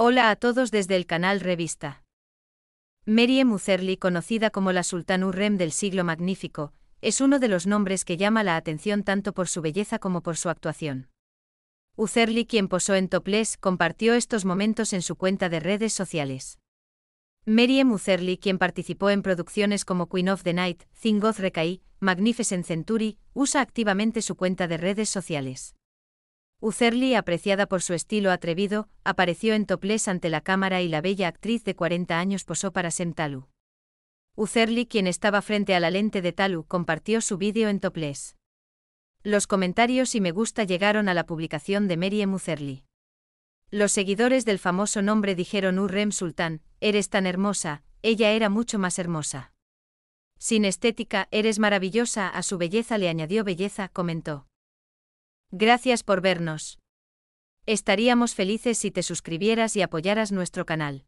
Hola a todos desde el canal Revista. Meriem Uzerli, conocida como la Sultán Urrem del siglo magnífico, es uno de los nombres que llama la atención tanto por su belleza como por su actuación. Uzerli, quien posó en Topless, compartió estos momentos en su cuenta de redes sociales. Meriem Uzerli, quien participó en producciones como Queen of the Night, Zingoth Rekai, Magnificent Century, usa activamente su cuenta de redes sociales. Ucerli, apreciada por su estilo atrevido, apareció en topless ante la cámara y la bella actriz de 40 años posó para Sentalu. quien estaba frente a la lente de Talu, compartió su vídeo en topless. Los comentarios y me gusta llegaron a la publicación de Meriem Ucerli. Los seguidores del famoso nombre dijeron Urrem Sultán, eres tan hermosa, ella era mucho más hermosa. Sin estética, eres maravillosa, a su belleza le añadió belleza, comentó. Gracias por vernos. Estaríamos felices si te suscribieras y apoyaras nuestro canal.